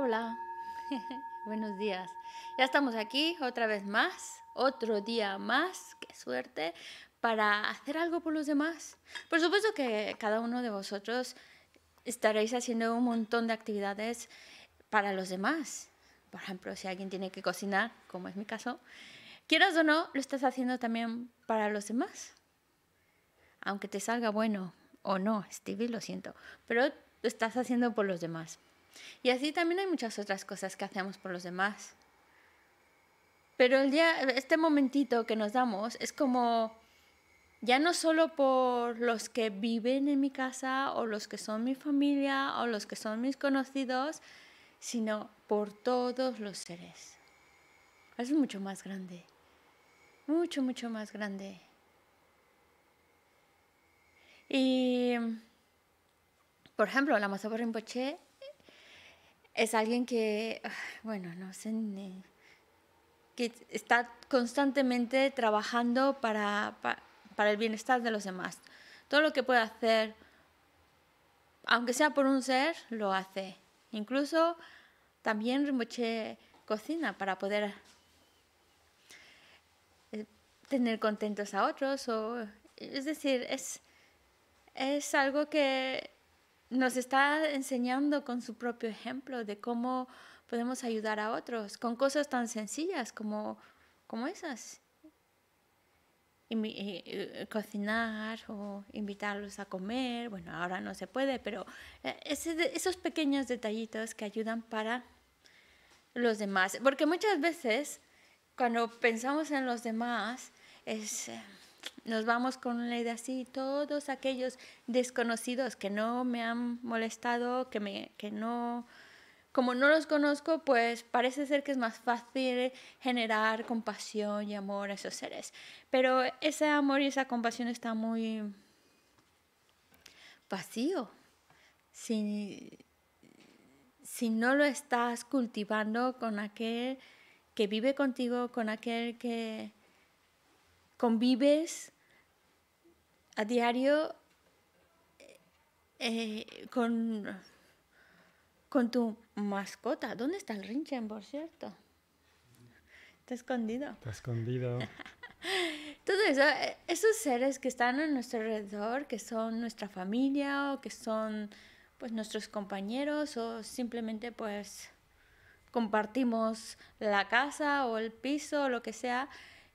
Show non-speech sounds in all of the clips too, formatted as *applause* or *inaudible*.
Hola, *laughs* buenos días. Ya estamos aquí otra vez más, otro día más, qué suerte, para hacer algo por los demás. Por supuesto que cada uno de vosotros estaréis haciendo un montón de actividades para los demás. Por ejemplo, si alguien tiene que cocinar, como es mi caso, quieras o no, lo estás haciendo también para los demás. Aunque te salga bueno o no, Stevie, lo siento, pero lo estás haciendo por los demás. Y así también hay muchas otras cosas que hacemos por los demás. Pero el día, este momentito que nos damos es como ya no solo por los que viven en mi casa o los que son mi familia o los que son mis conocidos, sino por todos los seres. Es mucho más grande, mucho, mucho más grande. Y, por ejemplo, la masa por Rinpoche es alguien que, ah, bueno, no sé, está constantemente trabajando para, el bienestar de los demás. Todo lo que puede hacer, aunque sea por un ser, lo hace. Incluso también Rinpoche cocina para poder eh, tener contentos a otros. O, es decir, es, es algo que nos está enseñando con su propio ejemplo de cómo podemos ayudar a otros con cosas tan sencillas como, como esas. Eh, eh, cocinar o invitarlos a comer, bueno, ahora no se puede, pero eh, esos pequeños detallitos que ayudan para los demás. Porque muchas veces cuando pensamos en los demás es nos vamos con una idea así, todos aquellos desconocidos que no me han molestado, que, me, no, como no los conozco, pues parece ser que es más fácil generar compasión y amor a esos seres. Pero ese amor y esa compasión está muy vacío. Si, si no lo estás cultivando con aquel que vive contigo, con aquel que convives, a diario eh, eh, con, con tu mascota. ¿Dónde está el Rinchen, por cierto? Está escondido. Está escondido. *laughs* Todo eso, eh, esos seres que están a nuestro alrededor, que son nuestra familia o que son pues nuestros compañeros o simplemente pues compartimos la casa o el piso o lo que sea,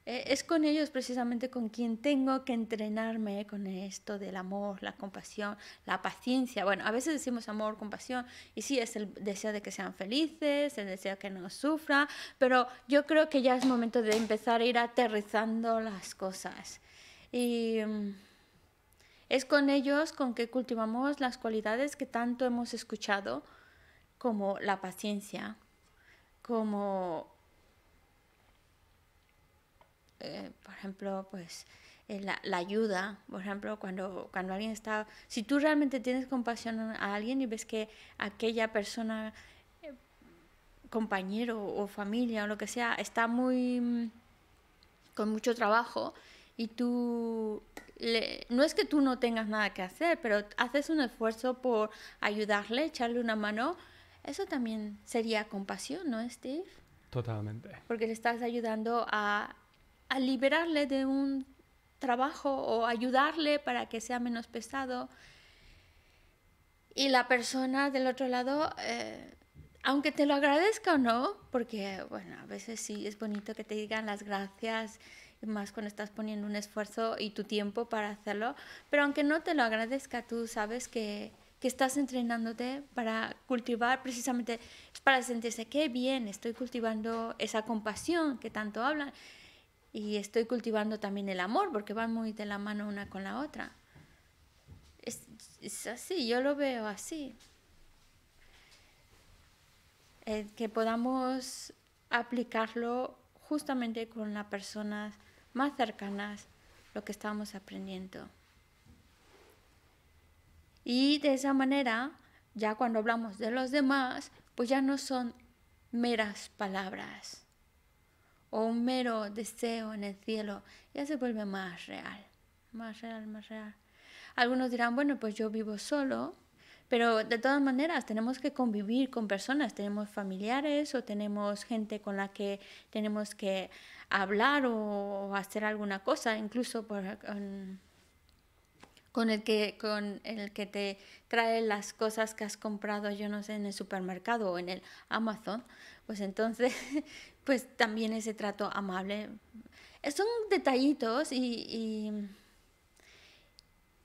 eh, es con ellos precisamente con quien tengo que entrenarme eh, con esto del amor, la compasión, la paciencia. Bueno, a veces decimos amor, compasión, y sí, es el deseo de que sean felices, el deseo que no sufra. pero yo creo que ya es momento de empezar a ir aterrizando las cosas. Y mm, es con ellos con que cultivamos las cualidades que tanto hemos escuchado, como la paciencia, como eh, por ejemplo, pues eh, la, la, ayuda, por ejemplo, cuando, cuando alguien está, si tú realmente tienes compasión a alguien y ves que aquella persona, eh, compañero o familia o lo que sea, está muy mm, con mucho trabajo y tú, le, no es que tú no tengas nada que hacer, pero haces un esfuerzo por ayudarle, echarle una mano, eso también sería compasión, ¿no, Steve? Totalmente. Porque le estás ayudando a liberarle de un trabajo o ayudarle para que sea menos pesado. Y la persona del otro lado, eh, aunque te lo agradezca o no, porque bueno, a veces sí es bonito que te digan las gracias, más cuando estás poniendo un esfuerzo y tu tiempo para hacerlo, pero aunque no te lo agradezca, tú sabes que, que estás entrenándote para cultivar precisamente, para sentirse que bien, estoy cultivando esa compasión que tanto hablan y estoy cultivando también el amor, porque van muy de la mano una con la otra. Es, así, yo lo veo así. Eh, que podamos aplicarlo justamente con las personas más cercanas, lo que estamos aprendiendo. Y de esa manera, ya cuando hablamos de los demás, pues ya no son meras palabras o un mero deseo en el cielo, ya se vuelve más real, más real, más real. Algunos dirán, bueno, pues yo vivo solo, pero de todas maneras tenemos que convivir con personas, tenemos familiares o tenemos gente con la que tenemos que hablar o, hacer alguna cosa, incluso por, con, el que, con el que te trae las cosas que has comprado, yo no sé, en el supermercado o en el Amazon, pues entonces *laughs* pues también ese trato amable. Son detallitos y,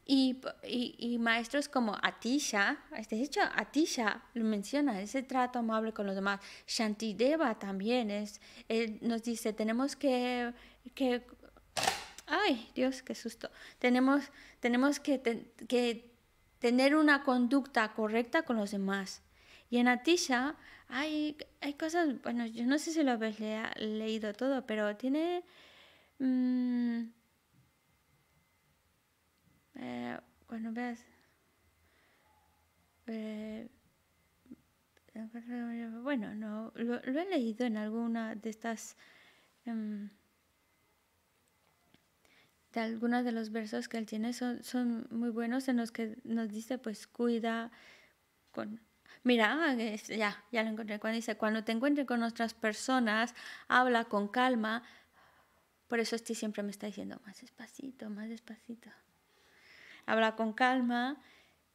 y, y, y maestros como Atisha, este hecho Atisha lo menciona, ese trato amable con los demás. Shantideva también es, eh, nos dice, tenemos que, que ay Dios, qué susto, tenemos, tenemos que, que tener una conducta correcta con los demás y en Atisha hay, hay cosas, bueno, yo no sé si lo habéis leído todo, pero tiene... bueno, mm, eh, veas... Eh, bueno, no, lo, he leído en alguna de estas... Em, de algunos de los versos que él tiene son, son muy buenos en los que nos dice, pues cuida con Mira, ah, este, ya, ya lo encontré. Cuando dice, cuando te encuentres con otras personas, habla con calma. Por eso este siempre me está diciendo, más despacito, más despacito. Habla con calma,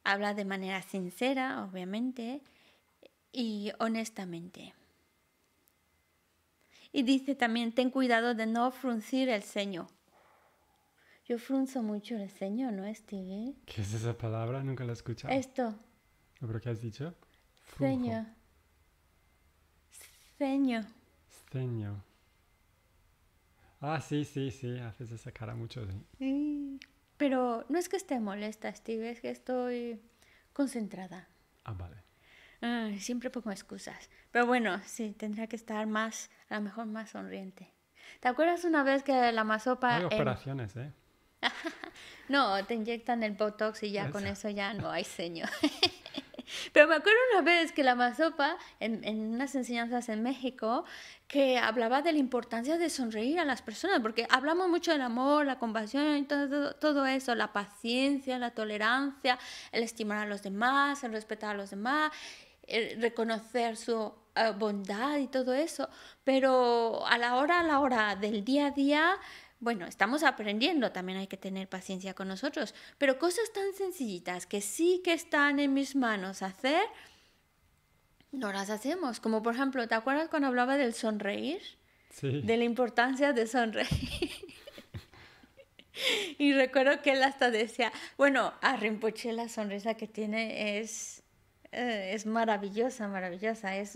habla de manera sincera, obviamente, y honestamente. Y dice también, ten cuidado de no fruncir el ceño. Yo frunzo mucho el ceño, ¿no, Steve? ¿Qué es esa palabra? Nunca la he escuchado. Esto. ¿Pero qué has dicho? Ceño. Ceño. Ceño. Ah, sí, sí, sí, haces esa cara mucho, Pero no es que esté molesta, Steve, es que estoy concentrada. Ah, vale. siempre pongo excusas. Pero bueno, sí, tendría que estar más, a lo mejor más sonriente. ¿Te acuerdas una vez que la masopa... Hay operaciones, ¿eh? *laughs* no, te inyectan el Botox y ya con eso ya no hay ceño. *laughs* Pero me acuerdo una vez que la mazopa, en, unas enseñanzas en México, que hablaba de la importancia de sonreír a las personas, porque hablamos mucho del amor, la compasión y todo, eso, la paciencia, la tolerancia, el estimar a los demás, el respetar a los demás, reconocer su eh, bondad y todo eso, pero a la hora, a la hora del día a día, bueno, estamos aprendiendo, también hay que tener paciencia con nosotros, pero cosas tan sencillitas que sí que están en mis manos hacer, no las hacemos. Como por ejemplo, ¿te acuerdas cuando hablaba del sonreír? Sí. De la importancia de sonreír. *laughs* y recuerdo que él hasta decía, bueno, a la sonrisa que tiene es, eh, es maravillosa, maravillosa, es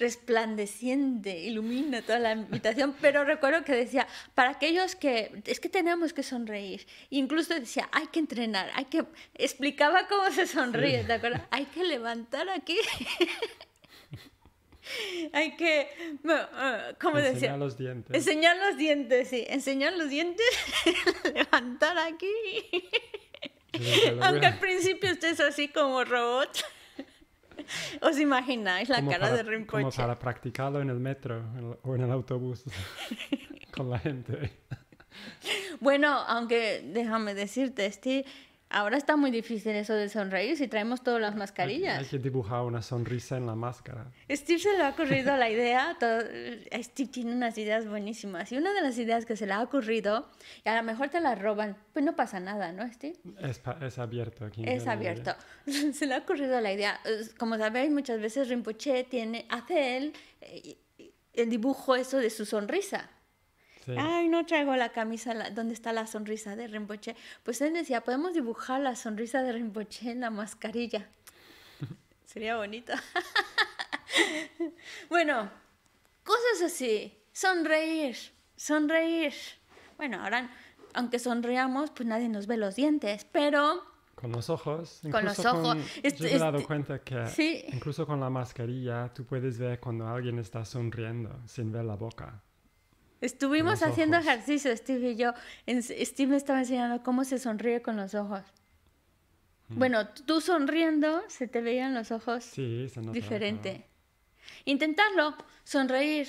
resplandeciente, ilumina toda la invitación, pero recuerdo que decía, para aquellos que, es que tenemos que sonreír, incluso decía, hay que entrenar, hay que, explicaba cómo se sonríe, ¿de acuerdo? Hay que levantar aquí. *laughs* Hay que. Ah, ¿Cómo enseñar decía? los dientes. Enseñar los dientes, sí. Enseñar los dientes, *laughs* levantar aquí. Aunque al principio estés así como robot. *laughs* ¿Os imagináis la cara de Rinpoche? Como para practicarlo en el metro o en el autobús *laughs* con la gente. Bueno, aunque déjame decirte, Steve, Ahora está muy difícil eso de sonreír si traemos todas las mascarillas. Hay, que dibujar una sonrisa en la máscara. Steve se le ha ocurrido la *laughs* idea. Eh, Steve tiene unas ideas buenísimas. Y una de las ideas que se le ha ocurrido, y a lo mejor te la roban, pues no pasa nada, ¿no, Steve? Es, es abierto aquí. Es abierto. *laughs* se le ha ocurrido la idea. Eh, como sabéis, muchas veces Rinpoche hace él eh, el dibujo eso de su sonrisa. Ay, no traigo la camisa la, donde está la sonrisa de Rinpoche. Pues él decía, podemos dibujar la sonrisa de Rinpoche en la mascarilla. *laughs* Sería bonito. *laughs* bueno, cosas así. Sonreír, sonreír. Bueno, ahora, aunque sonreamos, pues nadie nos ve los dientes, pero... Con los ojos. con los ojos. yo este, me he dado este, cuenta que incluso con la mascarilla tú puedes ver cuando alguien está sonriendo sin ver la boca. Estuvimos haciendo ejercicio, Steve y yo. Steve me estaba enseñando cómo se sonríe con los ojos. Mm. Bueno, tú sonriendo se te veían los ojos sí, diferente. Intentarlo, sonreír.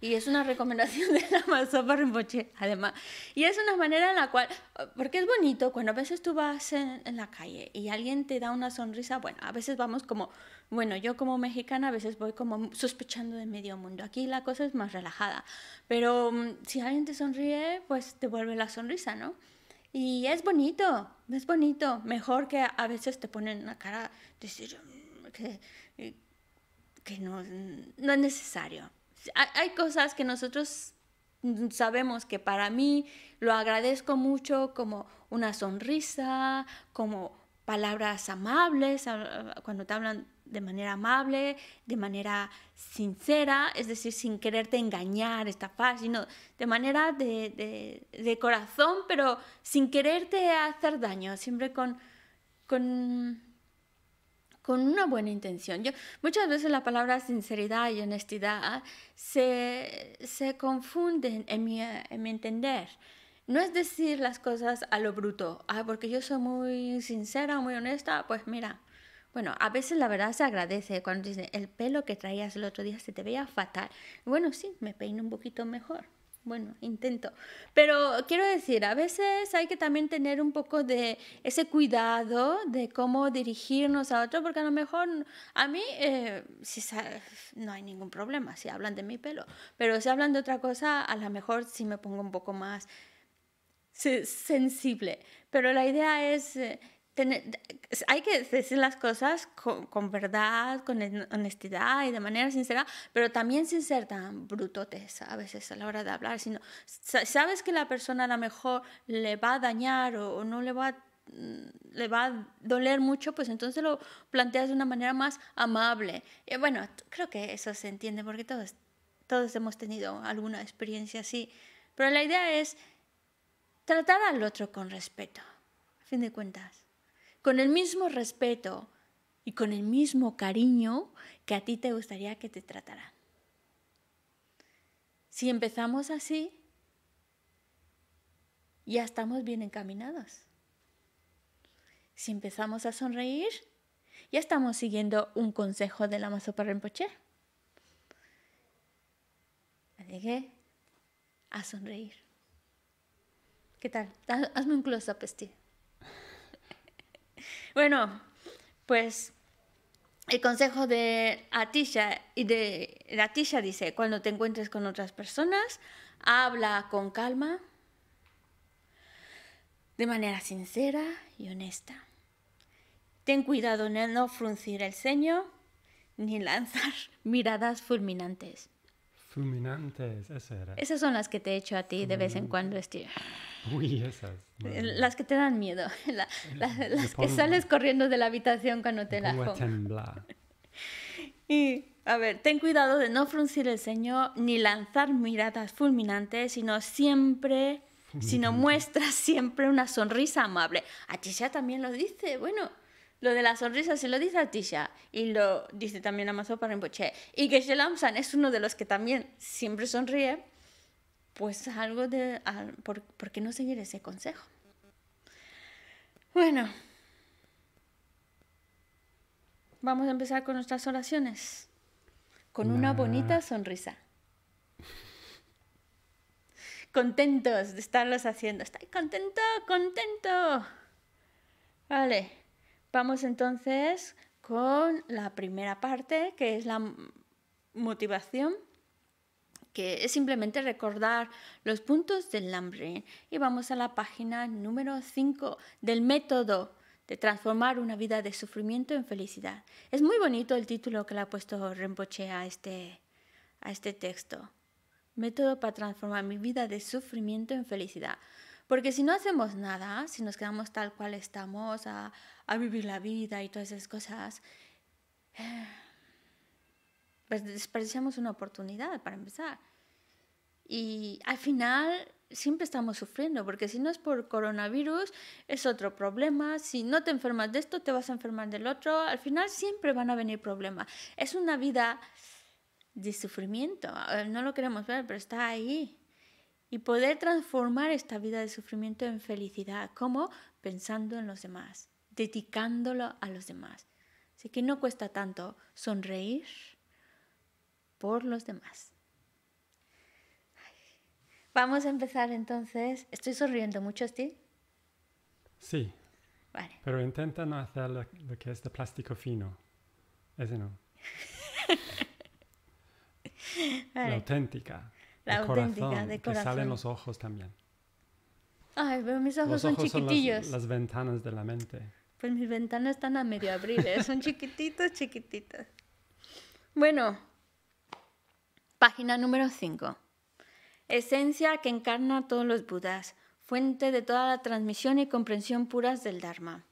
Y es una recomendación *laughs* de la Mazopa Rinpoche, además. Y es una manera en la cual, porque es bonito, cuando a veces tú vas en, la calle y alguien te da una sonrisa, bueno, a veces vamos como bueno, yo como mexicana a veces voy como sospechando de medio mundo. Aquí la cosa es más relajada, pero mm, si alguien te sonríe, pues te vuelve la sonrisa, ¿no? Y es bonito, es bonito. Mejor que a veces te ponen una cara, decir mm, que, eh, que no, no es necesario. Hay cosas que nosotros mm, sabemos que para mí lo agradezco mucho como una sonrisa, como palabras amables, cuando te hablan de manera amable, de manera sincera, es decir, sin quererte engañar, estafar, sino de manera de, de, corazón, pero sin quererte hacer daño, siempre con, con, con, una buena intención. Yo, muchas veces la palabra sinceridad y honestidad se, se confunden en mi, en entender. No es decir las cosas a lo bruto, ah, porque yo soy muy sincera, muy honesta, pues mira, bueno, a veces la verdad se agradece cuando dice el pelo que traías el otro día se te veía fatal. Bueno, sí, me peino un poquito mejor. Bueno, intento. Pero quiero decir, a veces hay que también tener un poco de ese cuidado de cómo dirigirnos a otro, porque a lo mejor a mí eh, si no hay ningún problema si hablan de mi pelo, pero si hablan de otra cosa, a lo mejor sí me pongo un poco más sensible. Pero la idea es... Eh, hay que decir las cosas con, verdad, con honestidad y de manera sincera, pero también sin ser tan brutotes a veces a la hora de hablar, sino sabes que la persona a lo mejor le va a dañar o, no le va a mm, le va a doler mucho, pues entonces lo planteas de una manera más amable. Y bueno, creo que eso se entiende porque todos, todos hemos tenido alguna experiencia así, pero la idea es tratar al otro con respeto, a fin de cuentas con el mismo respeto y con el mismo cariño que a ti te gustaría que te trataran. Si empezamos así, ya estamos bien encaminados. Si empezamos a sonreír, ya estamos siguiendo un consejo de la Mazopa Rinpoche. Así que, a sonreír. ¿Qué tal? Hazme un close-up, bueno, pues el consejo de Atisha y de, dice, cuando te encuentres con otras personas, habla con calma, de manera sincera y honesta. Ten cuidado en no fruncir el ceño ni lanzar *laughs* miradas fulminantes. Fulminantes, era. Esas son las que te echo a ti de vez en cuando, Steve. Uy, esas. Eh, las que te dan miedo. *laughs* Eh, las que sales corriendo de la habitación cuando te la temblar. *laughs* Y, a ver, ten cuidado de no fruncir el ceño ni lanzar miradas fulminantes, sino siempre, sino muestra siempre una sonrisa amable. A ya también lo dice, bueno. Lo de la sonrisa se lo dice a Tisha y lo dice también a para Rinpoche. Y que San es uno de los que también siempre sonríe, pues algo de... por, qué no seguir ese consejo? Bueno, vamos a empezar con nuestras oraciones, con una bonita sonrisa. Contentos de estarlos haciendo. Estoy contento, contento. Vale. Vamos entonces con la primera parte, que es la motivación, que es simplemente recordar los puntos del hambre Y vamos a la página número 5 del método de transformar una vida de sufrimiento en felicidad. Es muy bonito el título que le ha puesto Rempoche a este, a este texto. Método para transformar mi vida de sufrimiento en felicidad. Porque si no hacemos nada, si nos quedamos tal cual estamos, a vivir la vida y todas esas cosas, *sighs* pues desperdiciamos una oportunidad para empezar. Y al final siempre estamos sufriendo, porque si no es por coronavirus, es otro problema. Si no te enfermas de esto, te vas a enfermar del otro. Al final siempre van a venir problemas. Es una vida de sufrimiento. Eh, no lo queremos ver, pero está ahí. Y poder transformar esta vida de sufrimiento en felicidad, como pensando en los demás dedicándolo a los demás. Así que no cuesta tanto sonreír por los demás. Vamos a empezar entonces. ¿Estoy sonriendo mucho, Steve? Sí. Vale. Pero intenta no hacer lo, que es de plástico fino. Ese no. *laughs* La auténtica. La auténtica, de corazón. Que salen los ojos también. Ay, pero mis ojos, son chiquitillos. las ventanas de la mente. Pues, mis ventanas están a medio abrir, ¿eh? son chiquititos, chiquititas. Bueno, página número 5. Esencia que encarna a todos los Budas, fuente de toda la transmisión y comprensión puras del Dharma.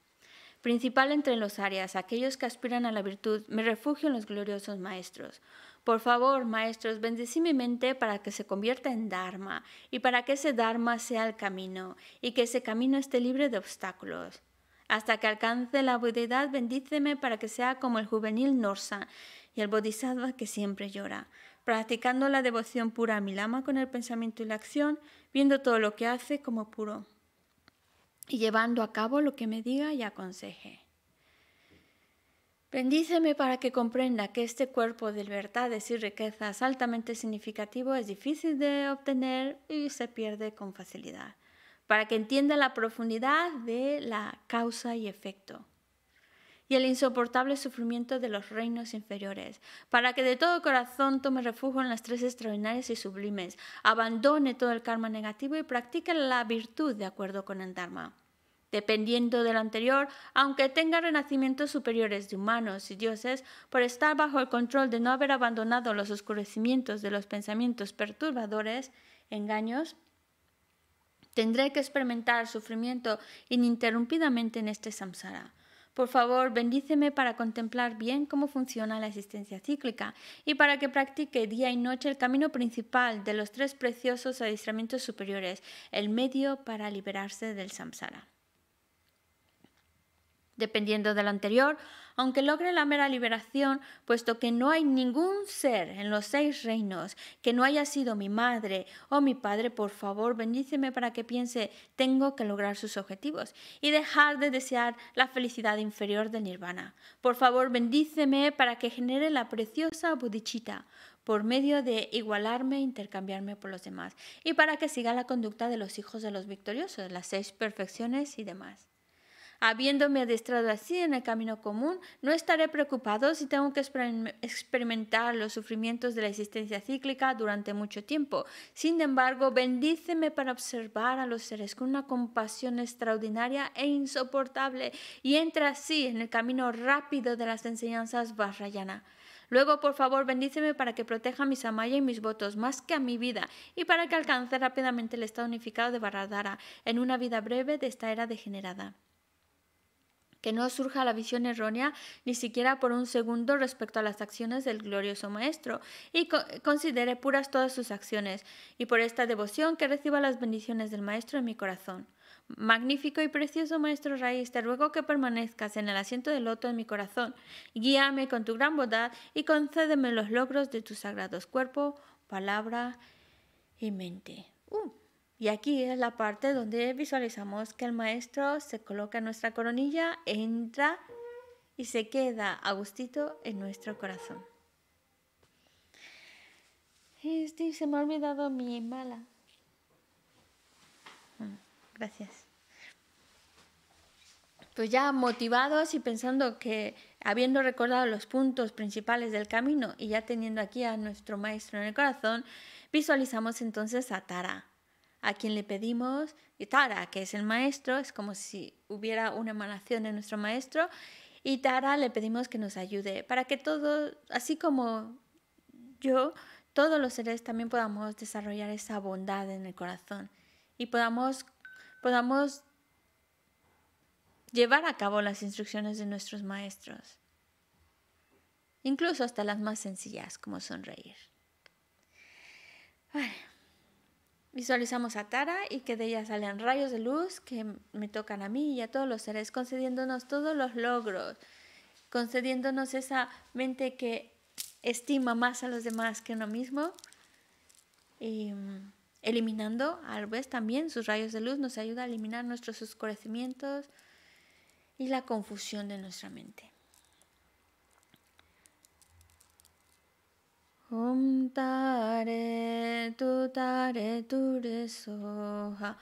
Principal entre los áreas, aquellos que aspiran a la virtud, me refugio en los gloriosos maestros. Por favor, maestros, bendecí mi mente para que se convierta en Dharma y para que ese Dharma sea el camino y que ese camino esté libre de obstáculos hasta que alcance la budeidad, bendíceme para que sea como el juvenil Norsa y el bodhisattva que siempre llora. Practicando la devoción pura a mi lama con el pensamiento y la acción, viendo todo lo que hace como puro y llevando a cabo lo que me diga y aconseje. Bendíceme para que comprenda que este cuerpo de libertades y riquezas altamente significativo es difícil de obtener y se pierde con facilidad para que entienda la profundidad de la causa y efecto y el insoportable sufrimiento de los reinos inferiores, para que de todo corazón tome refugio en las tres extraordinarias y sublimes, abandone todo el karma negativo y practique la virtud de acuerdo con el Dharma. Dependiendo del anterior, aunque tenga renacimientos superiores de humanos y dioses, por estar bajo el control de no haber abandonado los oscurecimientos de los pensamientos perturbadores, engaños, Tendré que experimentar sufrimiento ininterrumpidamente en este samsara. Por favor, bendíceme para contemplar bien cómo funciona la existencia cíclica y para que practique día y noche el camino principal de los tres preciosos adiestramientos superiores, el medio para liberarse del samsara dependiendo de lo anterior, aunque logre la mera liberación, puesto que no hay ningún ser en los seis reinos que no haya sido mi madre o mi padre, por favor, bendíceme para que piense, tengo que lograr sus objetivos y dejar de desear la felicidad inferior del nirvana. Por favor, bendíceme para que genere la preciosa budichita por medio de igualarme e intercambiarme por los demás, y para que siga la conducta de los hijos de los victoriosos, las seis perfecciones y demás. Habiéndome adestrado así en el camino común, no estaré preocupado si tengo que experimentar los sufrimientos de la existencia cíclica durante mucho tiempo. Sin embargo, bendíceme para observar a los seres con una compasión extraordinaria e insoportable y entra así en el camino rápido de las enseñanzas Vajrayana. Luego, por favor, bendíceme para que proteja a mi samaya y mis votos más que a mi vida y para que alcance rápidamente el estado unificado de Barradara en una vida breve de esta era degenerada que no surja la visión errónea ni siquiera por un segundo respecto a las acciones del glorioso Maestro, y considere puras todas sus acciones, y por esta devoción que reciba las bendiciones del Maestro en mi corazón. Magnífico y precioso Maestro Raíz, te ruego que permanezcas en el asiento del loto en mi corazón. Guíame con tu gran bondad y concédeme los logros de tus sagrados cuerpo, palabra y mente. Uh. Y aquí es la parte donde visualizamos que el maestro se coloca en nuestra coronilla, entra y se queda a gustito en nuestro corazón. Este, se me ha olvidado mi mala. Mm, gracias. Pues ya motivados y pensando que habiendo recordado los puntos principales del camino y ya teniendo aquí a nuestro maestro en el corazón, visualizamos entonces a Tara a quien le pedimos y Tara, que es el maestro, es como si hubiera una emanación de nuestro maestro, y Tara le pedimos que nos ayude para que todos, así como yo, todos los seres también podamos desarrollar esa bondad en el corazón y podamos, podamos llevar a cabo las instrucciones de nuestros maestros, incluso hasta las más sencillas como sonreír. Visualizamos a Tara y que de ella salen rayos de luz que me tocan a mí y a todos los seres, concediéndonos todos los logros, concediéndonos esa mente que estima más a los demás que uno mismo. Mm, eliminando, al vez también sus rayos de luz nos ayuda a eliminar nuestros oscurecimientos y la confusión de nuestra mente. Om Tare Tu Tare Ture Soha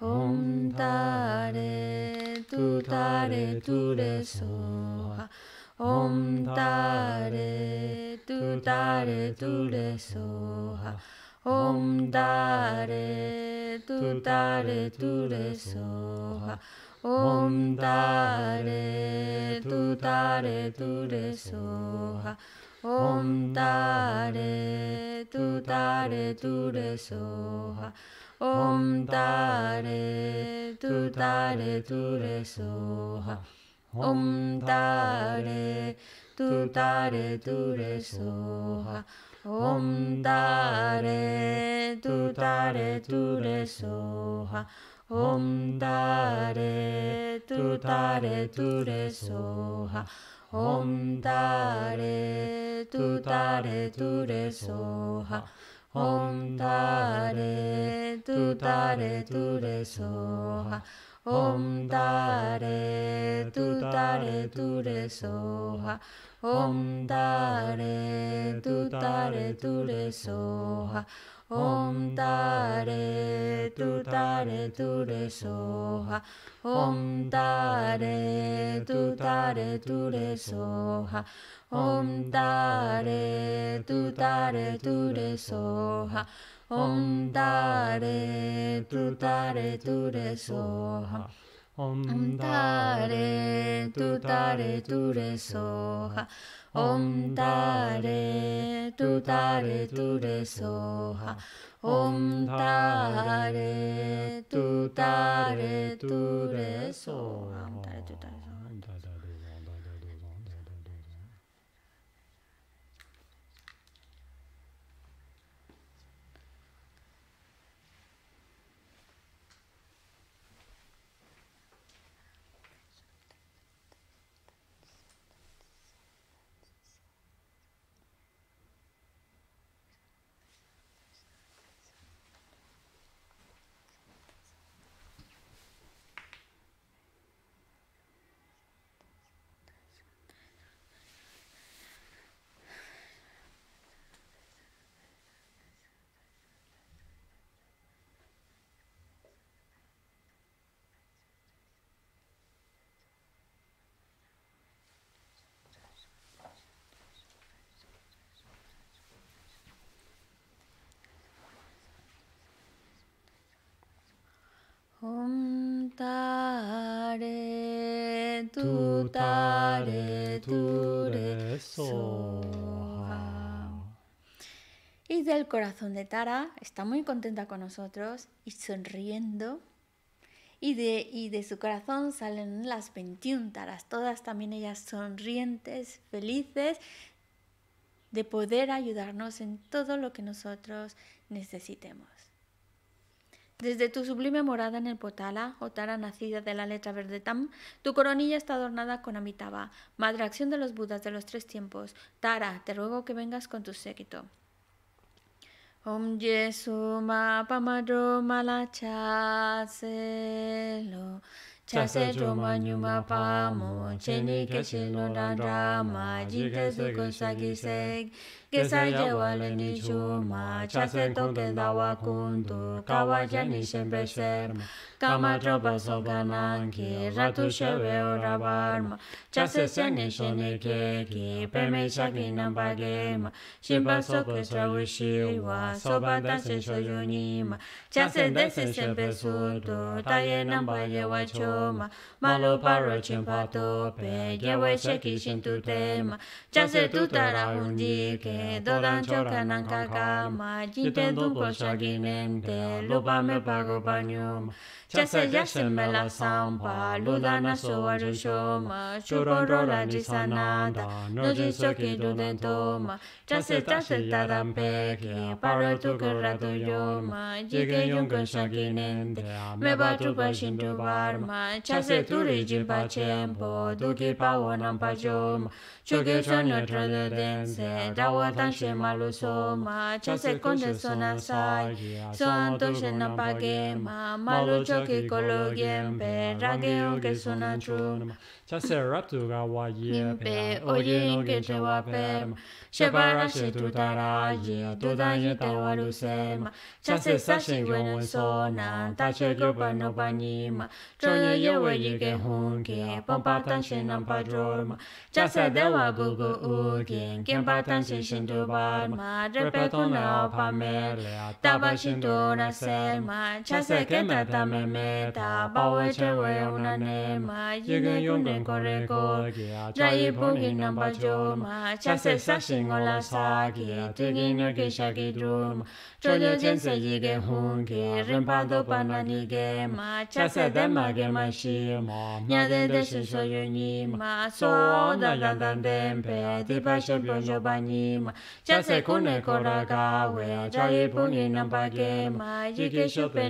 Om Tare Tu Tare Ture Soha Om Tare Tu Tare Ture Soha Om Tare Tu Tare Ture Soha Om Tare Tu Tare Ture Soha Om Tare Tu Tare Ture Soha Om Tare Tu Tare Ture Soha Om Tare Tu Tare Ture Soha Om Tare Tu Tare Ture Soha Om Tare Tu Tare Ture Soha 옴다레 두다레 두레소하 옴다레 두다레 두레소하 Om tare tu tare tu soha. Om tare tu tare tu re soha. Om tare tu tare tu re soha. Om tare tu tare tu re soha. Om tare tu tare tu re soha. 엄다레 두다레 두레소하 엄다레 두다레 두레소하 엄다레 두다레 두레소하 엄다레 두다레 두레소하 엄다레 두다레 Y del corazón de Tara está muy contenta con nosotros y sonriendo. Y de, y de su corazón salen las 21 taras, todas también ellas sonrientes, felices, de poder ayudarnos en todo lo que nosotros necesitemos. Desde tu sublime morada en el Potala, o Tara nacida de la letra verde Tam, tu coronilla está adornada con Amitabha, madre acción de los Budas de los tres tiempos. Tara, te ruego que vengas con tu séquito. Om Yesu ma Kesa yewa le ni chuma, chase token da kundu, kawa ni siempre sherma, kama tropa ganan nanki, ratu shewe ora barma, chase sene shene keki, peme shaki namba gema, shimba soko strawu shiwa, se danse nima, chase desi siempre sudu, taye ye yewa choma, malo paro chimpa tope, yewe sheki shintu tema, chase tutara hundike, ne dodan choka nan kaka ma jinte dugo shaginem te luba me pago banyum chase jase me la sampa ludana suwaru shoma shuporo la jisananda noji shoki duden toma chase chase tadan peki paro tu kura tu yoma jike yungo shaginem te me ba tu pa shindu barma chase turi jilpa chempo duki pa wonam pa joma choke chono trode dense dawa tanche malu soma chase konde sona sai santo shena pague ma que que kolo gempe rage que sona chuma chase raptu ga wa que oye que te se va se she tu tara ye tu da ye te wa lu sema chase sashi sona tache go pa no pa ni ma chonye ye we ye ke pompa tanche nam pa jorma chase dewa gugu Shinto Barma, Repetona p a m e l i Taba s i n t o Naselma, Chase Kemeta Memeta, Bawe Chewe Unanema, Yugen Yungen Kore Kogia, Jai b u g i n a m b a Joma, Chase s a s i n Ola s a g i Tigin Yugi Shagi Drum, Choyo Jense Yigen Hungi, Rimpado Panani Gema, Chase Dema Gema Shima, y a d e d e s h i s o y o n i m a So n d a Dandan Dempe, Dipa s h e p o Jobani, Chasé kune kora wea we cha ye puni nam pa ge ma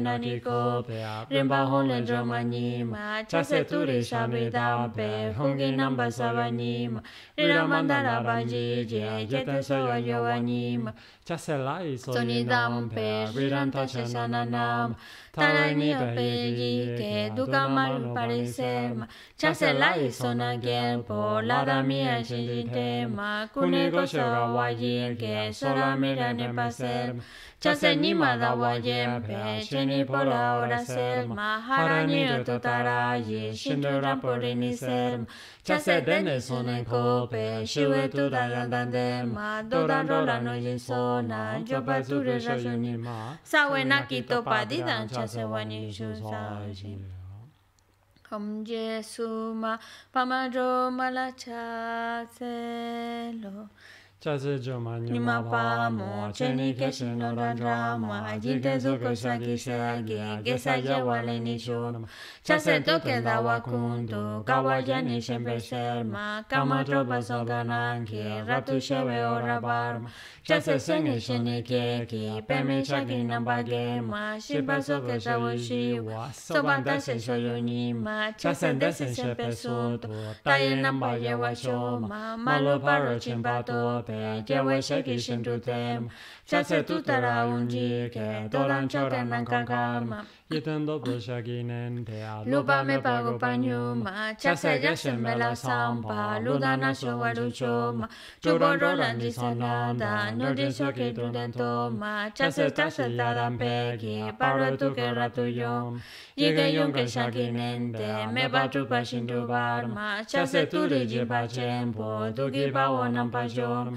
na ni ko pe rim ba hon le jo ma ni ma cha se tu re sha me da pe hon ge nam ni ma re ra man da yo wa ni ma lai so ni dam pe ri na mi pegi que duka malu mal chasela lai sona quien po lada mia shinjin tema con ko shora wajin ke mira ne paserma Chasenimada wayempe, chenipora ora selma, haraniro totaraye, shindora porini selma, chasedene sonen kope, shiwe tudayan dandema, dodan rola no yinsona, jopa ture rajunima, sawenaki topadidan chasewani shusajima. Om Jesu ma pamadro malachaselo. Chasejo manyo mabamo, cheni keshe no randrama, jintezu kosa kisagi, gesaja wale nishonama. Chaseto keda wakundu, kawaja nishembe serma, kamato baso gananki, ratu shewe ora barma. Chase seni sheni keki, peme chagi namba gema, shibaso keta woshiwa, sobanda se shoyunima, chasende se shepe sutu, taye namba yewa shoma, malo paro chimba tope. Jaya Shri Krishna to them. Császe tutara ungi ke dolan choranan kankarma Yitan dopo shaginen te a lupa me pago panyuma Császe yashen me la sampa ludana showa luchoma Chubon rolan di sanada nyodin shoki tunden toma Császe tashe taran peki paro tuke ratu yom Yigen yunke shaginen te me batu pashin dubarma Császe turi jipa chempo dugi bawo nampa jorma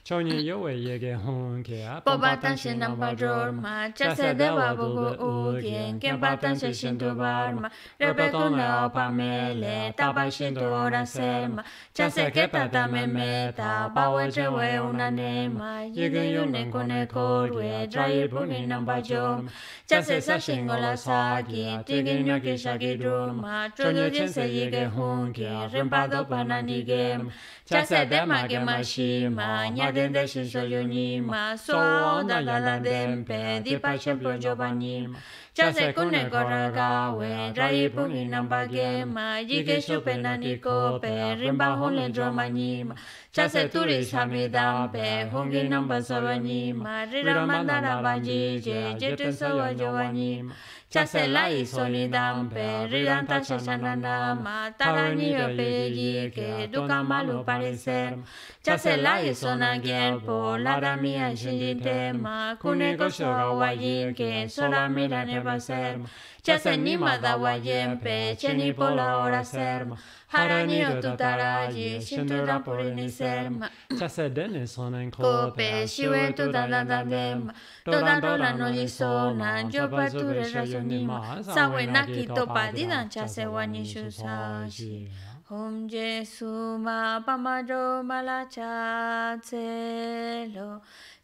Chōnyē yōwē yegē hōngkē, pō pātānshē nāmbā jōrma, chāsē de wā dōgō uke, kē pātānshē shinto bārma, rē pātōne o mele, de Shinshōyōnima, Sō Dagala Dempe, Dipa Shemplo Jōbanim, Chase Kune Koragawe, Rai Pungi Nambagema, Jike Shupena Nikope, Rimba Hunle Jōmanim, Chase Turi Shamri Dampe, Hungi Namba ma Rira Mandana Bajije, Jetu Sōwa Jōbanim, chaselai solinam peridan ni yo pegi que duka y parecer chaselai la polada mia shindite ma kuneko que sola miran ser. Jasenima dawa yempe, cheni pola ora serma. Harani o otutaraji, shintura ni serma. Chaseden is on and kope, shiwe tu dadadadem. Todandola no yisona, jopature rajonima. Sawenaki topadidan chasewani shusashi. Om Jesu ma pamaro malachatelo.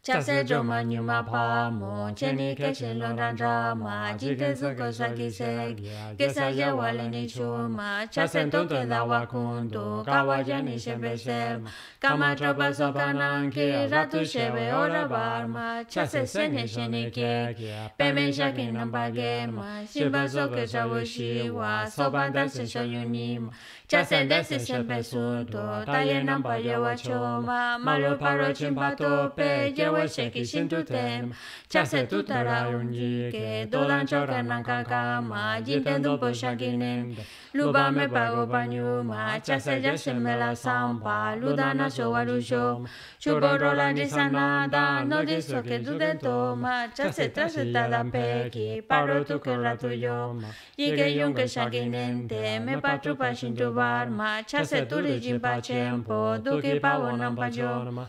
Chapse joma nyuma pamo cheni keshe londan drama jite zuko shaki seg gesa ye wale ni chuma chapse toke da wakundo kawa jani shebe sem kama tropa sokanan ki ratu shebe ora barma chapse sene sheni kek peme shaki namba gema shiba soke shawo shiwa soba danse shoyunim chapse desi shebe suto taye namba yewa choma malo paro chimpa tope yewa vuoi se chi sento te c'è se tutta la unghi che do dan ciò che non caca ma gli intendo un po' sciaghine l'uva me pago bagno ma c'è se già se me la sampa l'uva na ciò a l'uscio ciò porro la nisana da non di so che tu dentro ma c'è se tra se ta da pechi parlo tu con la tua io gli che io che sciaghine te me patro pa cinto bar ma c'è se tu rigi pa cempo tu che pa un ampa giorno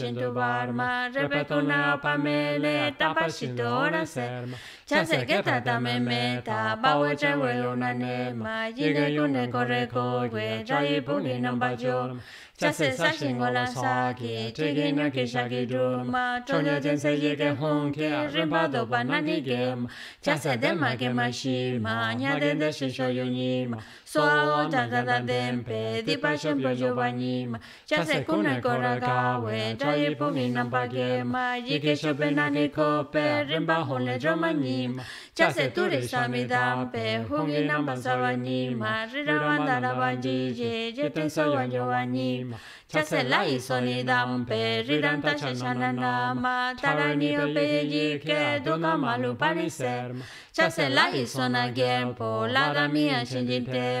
shen tu barma repe kuna pa mele ta pa shi to na se cha se ke ta ta me me ta pa we che we lo na ne ma yi ne ku ne ko we ja yi pu ni nam ba cha se sa shi la sa ki te ge na ke sha ki ma cho ne se ye hon ke a re pa cha se de ma ke ma shi ma nya de de shi sho ni ma Soda gada dempe, di pasen pyo jo banyima, chase kuna kora kawe, jaye pumi namba gema, yike shope nani kope, rimba hone droma nyima, chase ture sami dampe, hungi namba sawa nyima, rirawanda rabanjije, jeten sawa jo banyima, chase lai soni dampe, riranta shashana nama, tarani ope yike, duka malu paniserma, chase lai sona gempo, lada mia shinjinte,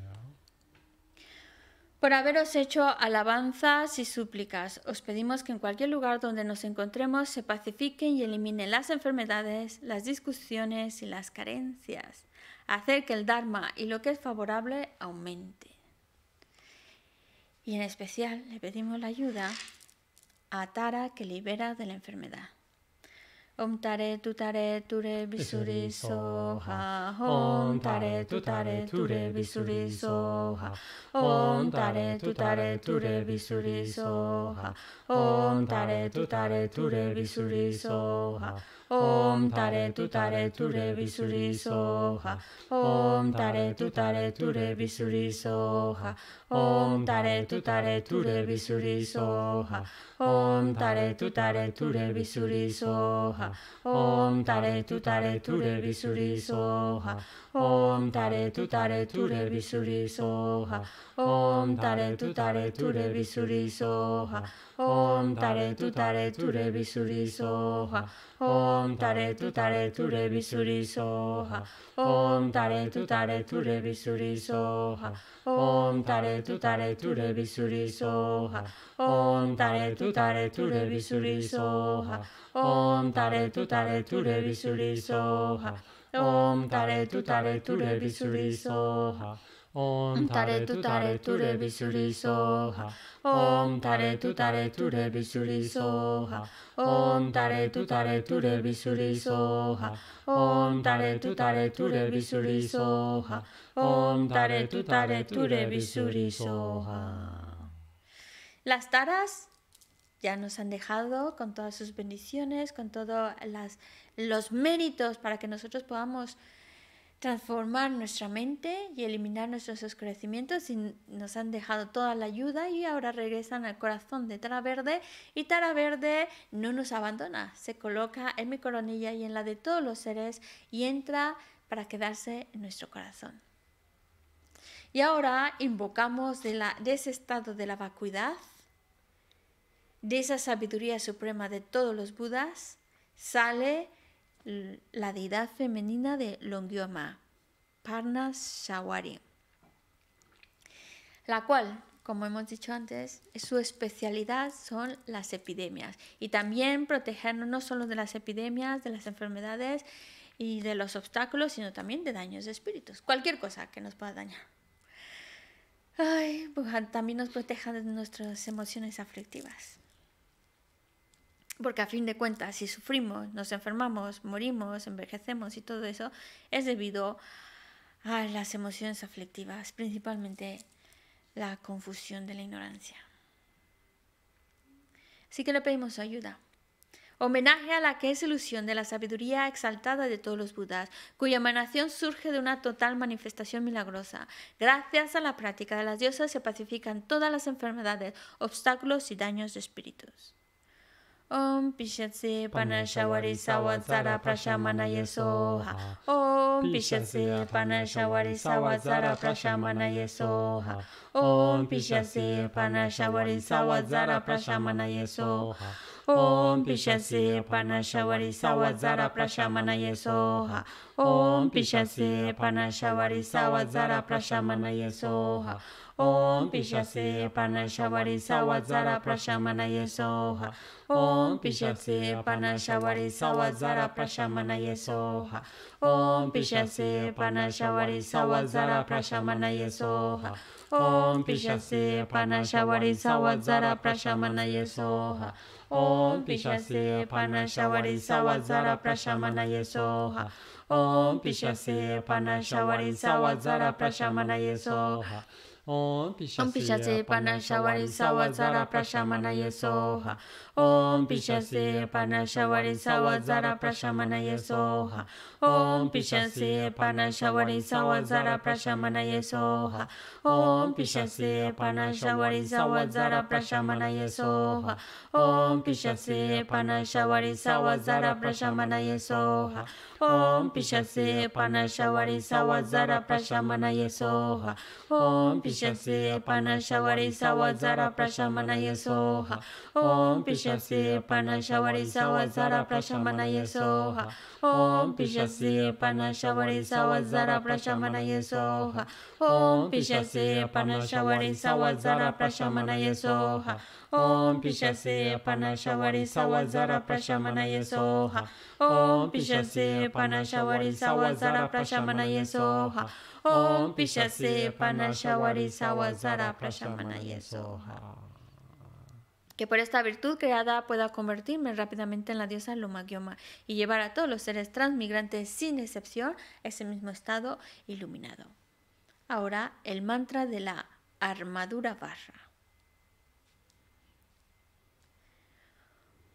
por haberos hecho alabanzas y súplicas. Os pedimos que en cualquier lugar donde nos encontremos se pacifiquen y eliminen las enfermedades, las discusiones y las carencias. Hacer que el Dharma y lo que es favorable aumente. Y en especial le pedimos la ayuda a Tara que libera de la enfermedad. Om tare tu tare ture bisuri soha. Om tare tu tare ture bisuri soha. Om tare tutare bizuri soja. Om tare tutare bizuri soja. Om tare tutare bizuri soja. Om tare tutare bizuri soja. Om tare tutare bizuri soja. ओम तारे तू तारे तू रे विसुरी सोहा ओम तारे तू तारे तू रे विसुरी सोहा ओम तारे तू तारे तू रे विसुरी सोहा ओम तारे तू तारे तू रे विसुरी सोहा ओम तारे तू तारे तू रे विसुरी सोहा ओम तारे तू तारे तू रे विसुरी सोहा ओम तारे तू तारे तू रे विसुरी सोहा ओम तारे तू तारे तू रे विसुरी Soha Om tare tu tare tu re Oh, Om tare tu tare tu re Om tare tu tare tu re Oh, Om tare tu tare tu re Om tare tu tare tu re Oh, Om tare tu tare tu Las taras ya nos han dejado con todas sus bendiciones, con todos los méritos para que nosotros podamos transformar nuestra mente y eliminar nuestros oscurecimientos y nos han dejado toda la ayuda y ahora regresan al corazón de Tara Verde y Tara Verde no nos abandona, se coloca en mi coronilla y en la de todos los seres y entra para quedarse en nuestro corazón. Y ahora invocamos de, de ese estado de la vacuidad de esa sabiduría suprema de todos los Budas sale la deidad femenina de Longyoma, Shawari, la cual, como hemos dicho antes, su especialidad son las epidemias y también protegernos no solo de las epidemias, de las enfermedades y de los obstáculos, sino también de daños de espíritus, cualquier cosa que nos pueda dañar. Ay, pues, también nos proteja de nuestras emociones aflictivas porque a fin de cuentas, si sufrimos, nos enfermamos, morimos, envejecemos y todo eso, es debido a las emociones aflictivas, principalmente la confusión de la ignorancia. Así que le pedimos ayuda. Homenaje a la que es ilusión de la sabiduría exaltada de todos los Budas, cuya emanación surge de una total manifestación milagrosa. Gracias a la práctica de las diosas se pacifican todas las enfermedades, obstáculos y daños de espíritus. Om Pishase Panashawari Sawazara Prashamanaye Soha. Om Pishase Panashawari Sawazara Prashamanaye Soha. Om Pishase Panashawari Sawazara Prashamanaye Soha. ॐ पिशसे पनशवरि सवज्जर प्रशमनये सोः ॐ पिशसे पनशवरि सवज्जर प्रशमनये सोः ॐ पिशसे पनशवरि सवज्जर प्रशमनये सोः ॐ पिशसे पनशवरि सवज्जर प्रशमनये सोः ॐ पिशसे पनशवरि सवज्जर प्रशमनये सोः ॐ पिशसे पनशवरि सवज्जर प्रशमनये सोः ॐ पिशसे पनशवरि सवत्सर प्रशमनये सोहा ॐ पिशसे पनशवरि सवत्सर प्रशमनये सोहा ॐ पिशसे पनशवरि सवत्सर प्रशमनये सोहा ॐ पिशसे पानशवरि सवजरा प्रशमनये सोहा ॐ पिशसे पानशवरि सवजरा प्रशमनये सोहा ॐ पिशसे पानशवरि सवजरा प्रशमनये सोहा ॐ पिशसे पानशवरि सवजरा प्रशमनये सोहा ॐ पिशसे पानशवरि सवजरा प्रशमनये सोहा ॐ पिशसे पानशवरि सवजरा प्रशमनये सोहा ॐ पिश pijasi pana shawari sawa zara prashamana yesoha. Om pijasi pana shawari sawa prashamana prashamana yesoha. Om pijasi pana shawari sawa zara prashamana yesoha. Om pijasi pana shawari sawa zara prashamana yesoha. Om pijasi pana shawari sawa zara prashamana yesoha. Om pijasi pana shawari sawa zara prashamana yesoha. que por esta virtud creada pueda convertirme rápidamente en la diosa Loma y llevar a todos los seres transmigrantes sin excepción a ese mismo estado iluminado. Ahora el mantra de la armadura barra.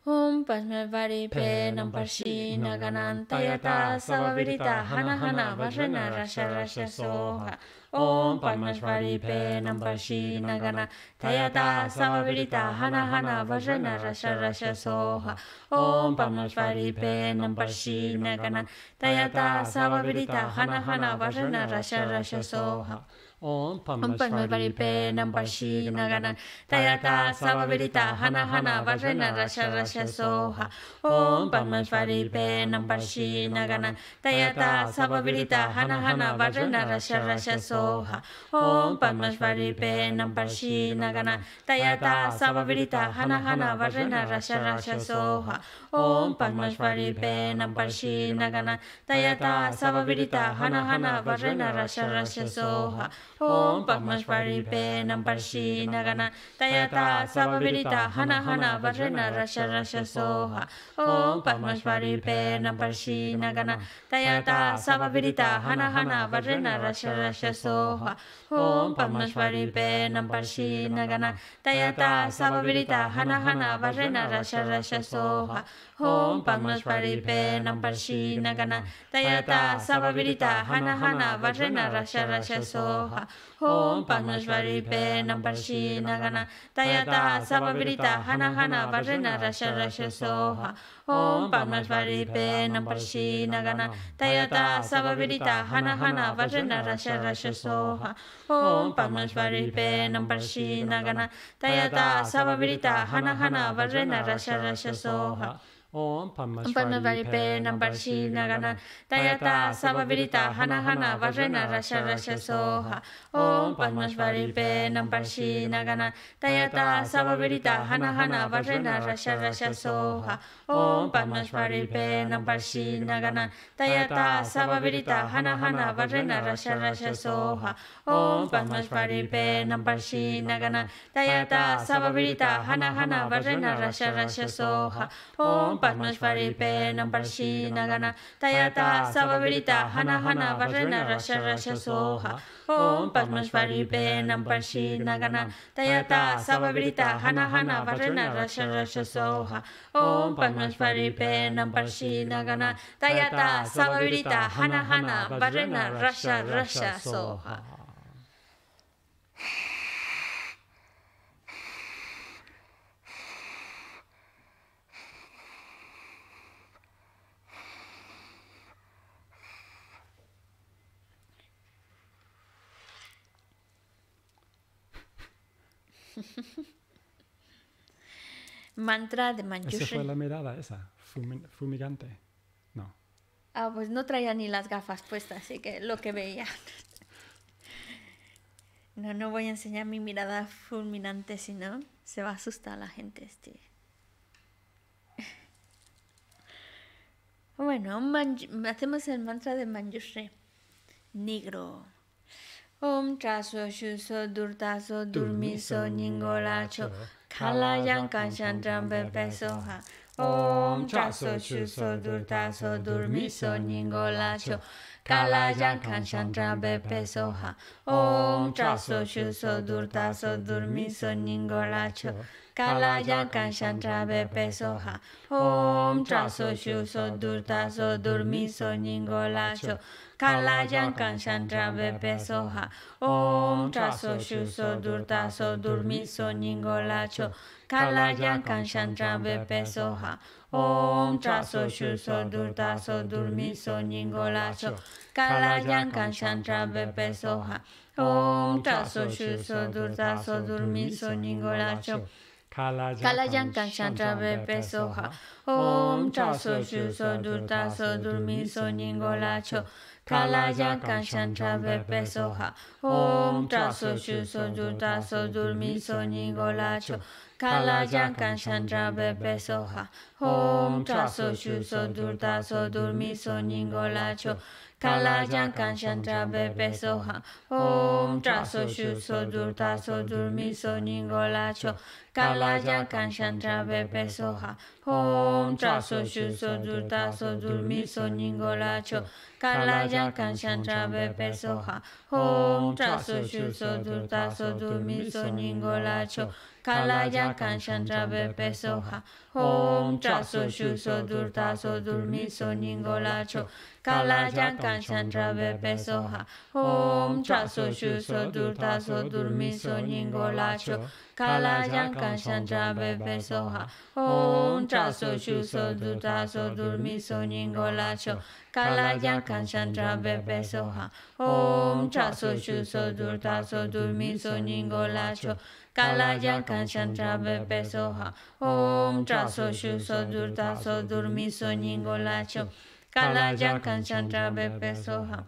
Om Padmavari Penam Parshi Nagananta no no Yata Savavirita Hana Hana Vajrana Rasha Rasha Soha Om Padmasvari Penam Parshi Nagana Tayata Samavirita Hana Hana Vajrana Rasha Rasha Soha Om Padmasvari Penam Parshi Nagana Tayata Samavirita Hana Hana Vajrana Rasha Rasha Soha ॐ पम्पङ्गलिपे नम्बशी नगन तयता सवविरिता हन हन वजन rush rush सोह ॐ पम्पलिपे नम्बशी नगन तयता सवविरिता हन हन वजन रश रश सोह ॐ पम्पलिपे नम्बशी नगन तयता सवविरिता हन हन वजन रश रश सोह ॐ पम्पलिपे नम्बशी नगन तयता सवविरिता हन हन वजन रश रश सोह ॐ पद्मश्वारि पेनं पर्षि नगन तयता सवविरिता हन हन वर्षण रश रश सोह ॐ पद्मश्वारि पेनं पर्षि नगन तयता सवविरिता Hana हन वर्षण Rasha रश सोह ॐ पद्मश्वारि पेनं पर्षि नगन Tayata सवविरिता Hana Hana वर्षण Rasha Rasha Soha Hom ॐ पङ्गस्वरूपे na पश्यि न गण तयता सवविरिता हन हन वर्षण रश रश सोहा Hom pa nas vari pen am par shi na gana Taya ta sa pa virita hana hana varena rasha rasha soha Hom pa nas vari pen am par gana Tayata ta sa hana hana varena rasha rasha soha Hom pa nas vari pen am par gana Tayata ta sa hana hana varena rasha rasha soha Om Padma Shvari Pe Nambar Nagana Tayata Sabha Virita Hana Hana Vajrena Rasha Rasha Soha ॐ पद्मस्वरूपेणं पर्षि नगन तयता सवविरिता hana hana, वर्षेण रश रश सोहा Om, पद्मस्वरूपेणं पर्षि नगन तयता सवविरिता हन हन वर्षेण रश रश सोहा ॐ पद्मस्वरूपेणं पर्षि नगन तयता सवविरिता हन हन वर्षेण रश रश सोहा ॐ पद्मस्वरूपेणं पर्षि नगन तयता सवविरिता hana hana, वर्षेण रश रश सोहा Hon pas mas vari ben am pan na gana Tayata ya ta hana hana va rasha rasha soha Hon pas mas vari ben am pan na gana Tayata ya ta hana hana va rasha rasha soha *laughs* Mantra de Manjushri Esa fue la mirada, esa, fumigante. No. Ah, pues no traía ni las gafas puestas, así que lo que veía. No, no voy a enseñar mi mirada fulminante, sino se va a asustar la gente. Este. Bueno, hacemos el mantra de Manjushri. Negro. Om traso shuso durtaso durmiso ningolacho kalayan kanchandram bepesoha. Om traso shuso durtaso durmiso ningolacho kalayan kanchandram bepesoha. Om traso shuso durtaso durmiso ningolacho kalayan kanchandram bepesoha. Om traso shuso durtaso durmiso ningolacho. Kalajan kanchantra vepe soha. Om traso shuso durtaso durmiso ningolacho. Kalajan kanchantra vepe soha. Om traso shuso durtaso durmiso ningolacho. Kalajan kanchantra vepe soha. Om traso shuso durtaso durmiso ningolacho. Kalajan Kanchantra Vepe Soha Om Chaso Shuso Durtaso Durmiso Ningolacho Pralaja Kanchantra Vepe Soha Om Traso Shu Soju Traso Durmi Soni Golacho Kalaja Kanchantra Vepe Soha Om Traso Shu Soju Traso Durmi Soni Golacho kalajan kanshan trabe pesoha om traso shu sodur taso durmi so ningolacho kalajan trabe pesoha om traso shu sodur taso durmi so ningolacho kalajan trabe pesoha om traso shu sodur taso durmi so Kalaya kanchan trabe pesoha. Om traso shuso durtaso durmiso ningolacho. Kalaya kanchan trabe pesoha. Om traso shuso durtaso durmiso ningolacho. Kalaya kanchan trabe pesoha. Om traso shuso durtaso durmiso ningolacho. Kalaya kanchan trabe pesoha. Om traso shuso durtaso durmiso ningolacho. Kalajan Kanchan Trabe Pesoha Om Traso Shu Sodur Taso Durmi Soningolacho Kalajan Kanchan Trabe Pesoha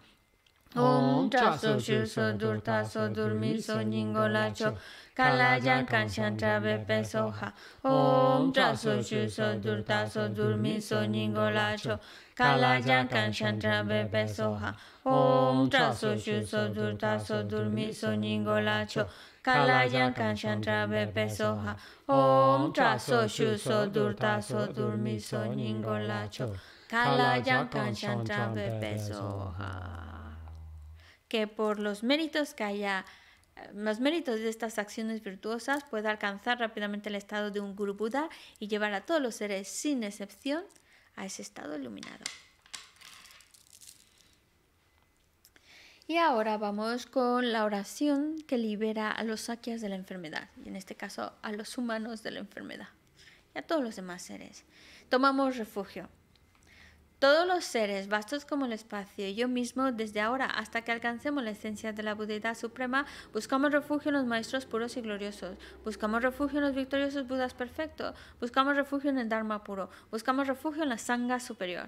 Om Traso Shu Sodur Taso Durmi Soningolacho Kalajan Kanchan Trabe Pesoha Om Traso Shu Sodur Taso Durmi Soningolacho Kalajan Kanchan Trabe Pesoha Om Traso Shu so Taso Durmi Soningolacho Kalayan kanchantra bebe pesoha Om traso shu so dur taso so dur mi so Kalayan kanchantra bebe pesoha Que por los méritos que haya los méritos de estas acciones virtuosas pueda alcanzar rápidamente el estado de un Guru Buda y llevar a todos los seres, sin excepción, a ese estado iluminado. Y ahora vamos con la oración que libera a los saquias de la enfermedad, y en este caso a los humanos de la enfermedad, y a todos los demás seres. Tomamos refugio. Todos los seres, vastos como el espacio, y yo mismo, desde ahora hasta que alcancemos la esencia de la Budeidad Suprema, buscamos refugio en los maestros puros y gloriosos, buscamos refugio en los victoriosos Budas perfectos, buscamos refugio en el Dharma puro, buscamos refugio en la Sangha superior.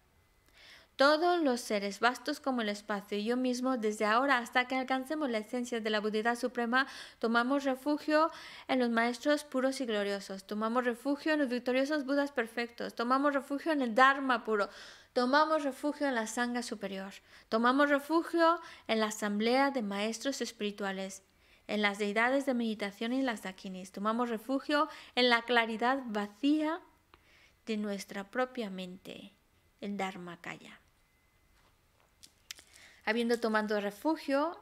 todos los seres vastos como el espacio y yo mismo, desde ahora hasta que alcancemos la esencia de la Buddhidad Suprema, tomamos refugio en los maestros puros y gloriosos, tomamos refugio en los victoriosos Budas perfectos, tomamos refugio en el Dharma puro, tomamos refugio en la Sangha superior, tomamos refugio en la asamblea de maestros espirituales en las deidades de meditación y las dakinis. Tomamos refugio en la claridad vacía de nuestra propia mente, el Dharma calla habiendo tomado refugio,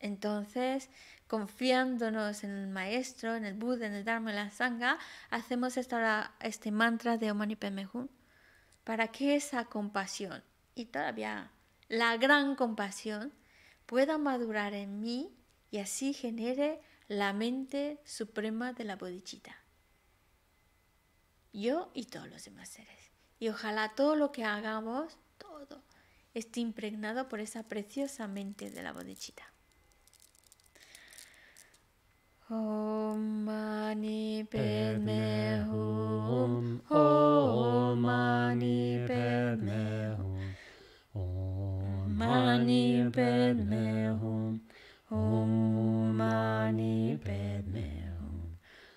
entonces, confiándonos en el Maestro, en el Buda, en el Dharma, en la Sangha, hacemos esta, este mantra de Omani Padme Hum. Para que esa compasión y todavía la gran compasión pueda madurar en mí y así genere la mente suprema de la bodichita. Yo y todos los demás seres. Y ojalá todo lo que hagamos, todo, esté impregnado por esa preciosa mente de la bodhichitta. Om Mani Padme Hum Om Mani Padme Hum Om Mani Padme Hum Om Mani Padme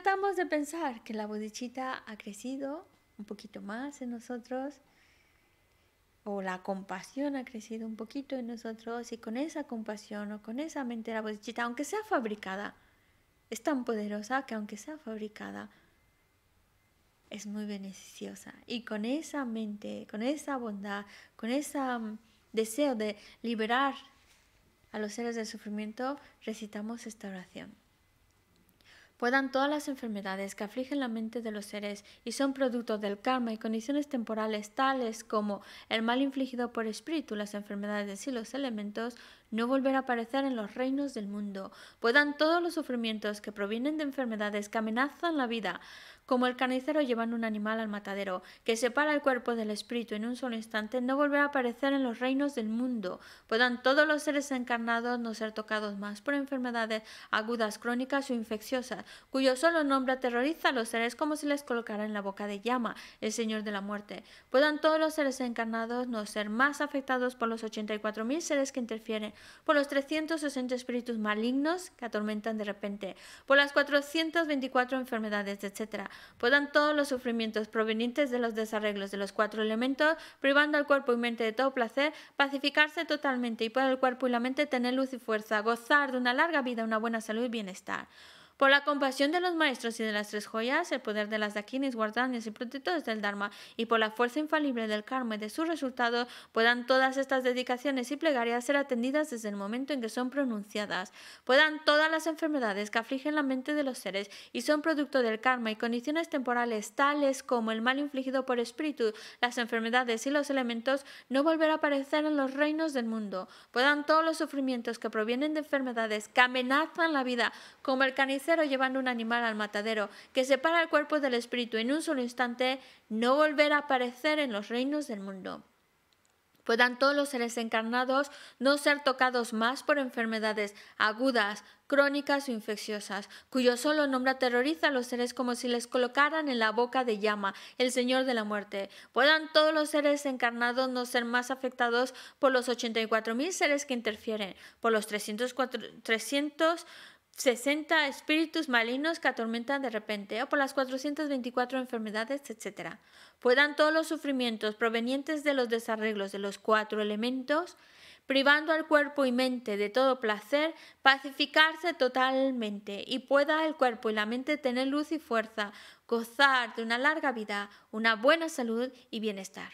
tratamos de pensar que la bodichita ha crecido un poquito más en nosotros, o la compasión ha crecido un poquito en nosotros, y con esa compasión o con esa mente la bodichita, aunque sea fabricada, es tan poderosa que aunque sea fabricada, es muy beneficiosa. Y con esa mente, con esa bondad, con ese mm, deseo de liberar a los seres del sufrimiento, recitamos esta oración puedan todas las enfermedades que afligen la mente de los seres y son producto del karma y condiciones temporales tales como el mal infligido por espíritu, las enfermedades y los elementos, no volver a aparecer en los reinos del mundo, puedan todos los sufrimientos que provienen de enfermedades que amenazan la vida, como el carnicero llevando un animal al matadero, que separa el cuerpo del espíritu en un solo instante, no volverá a aparecer en los reinos del mundo. Puedan todos los seres encarnados no ser tocados más por enfermedades agudas, crónicas o infecciosas, cuyo solo nombre aterroriza a los seres como si les colocara en la boca de llama el Señor de la Muerte. Puedan todos los seres encarnados no ser más afectados por los 84.000 seres que interfieren, por los 360 espíritus malignos que atormentan de repente, por las 424 enfermedades, etc. Podan todos los sufrimientos provenientes de los desarreglos de los cuatro elementos, privando al cuerpo y mente de todo placer, pacificarse totalmente y poder el cuerpo y la mente tener luz y fuerza, gozar de una larga vida, una buena salud y bienestar. Por la compasión de los maestros y de las tres joyas, el poder de las dakinis, guardianes y protectores del Dharma, y por la fuerza infalible del karma y de sus resultados, puedan todas estas dedicaciones y plegarias ser atendidas desde el momento en que son pronunciadas. Puedan todas las enfermedades que afligen la mente de los seres y son producto del karma y condiciones temporales tales como el mal infligido por espíritu, las enfermedades y los elementos, no volver a aparecer en los reinos del mundo. Puedan todos los sufrimientos que provienen de enfermedades que amenazan la vida, como el canicero llevando un animal al matadero, que separa el cuerpo del espíritu en un solo instante, no volverá a aparecer en los reinos del mundo. Puedan todos los seres encarnados no ser tocados más por enfermedades agudas, crónicas o infecciosas, cuyo solo nombre aterroriza a los seres como si les colocaran en la boca de llama, el Señor de la Muerte. Puedan todos los seres encarnados no ser más afectados por los 84.000 seres que interfieren, por los 304, 300 60 espíritus malignos que atormentan de repente, o por las 424 enfermedades, etc. Puedan todos los sufrimientos provenientes de los desarreglos de los cuatro elementos, privando al cuerpo y mente de todo placer, pacificarse totalmente, y pueda el cuerpo y la mente tener luz y fuerza, gozar de una larga vida, una buena salud y bienestar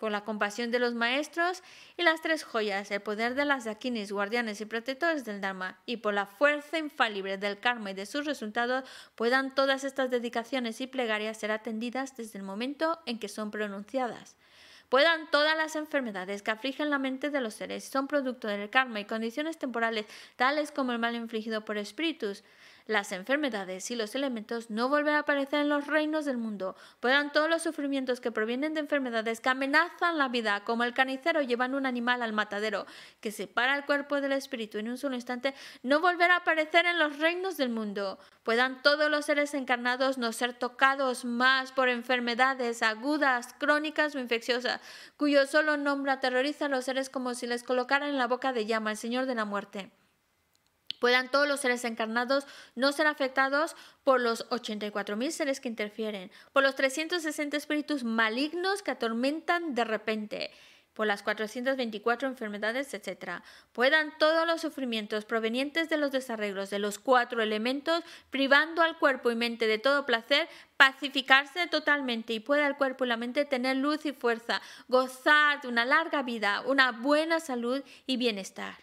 por la compasión de los maestros y las tres joyas, el poder de las dakinis, guardianes y protectores del Dharma, y por la fuerza infalible del karma y de sus resultados, puedan todas estas dedicaciones y plegarias ser atendidas desde el momento en que son pronunciadas. Puedan todas las enfermedades que afligen la mente de los seres y son producto del karma y condiciones temporales, tales como el mal infligido por espíritus, las enfermedades y los elementos no volver a aparecer en los reinos del mundo. puedan todos los sufrimientos que provienen de enfermedades que amenazan la vida, como el carnicero llevan un animal al matadero, que separa el cuerpo del espíritu en un solo instante, no volverá a aparecer en los reinos del mundo. Puedan todos los seres encarnados no ser tocados más por enfermedades agudas, crónicas o infecciosas, cuyo solo nombre aterroriza a los seres como si les colocara en la boca de llama el Señor de la muerte puedan todos los seres encarnados no ser afectados por los 84.000 seres que interfieren, por los 360 espíritus malignos que atormentan de repente, por las 424 enfermedades, etc. Puedan todos los sufrimientos provenientes de los desarreglos de los cuatro elementos, privando al cuerpo y mente de todo placer, pacificarse totalmente y pueda el cuerpo y la mente tener luz y fuerza, gozar de una larga vida, una buena salud y bienestar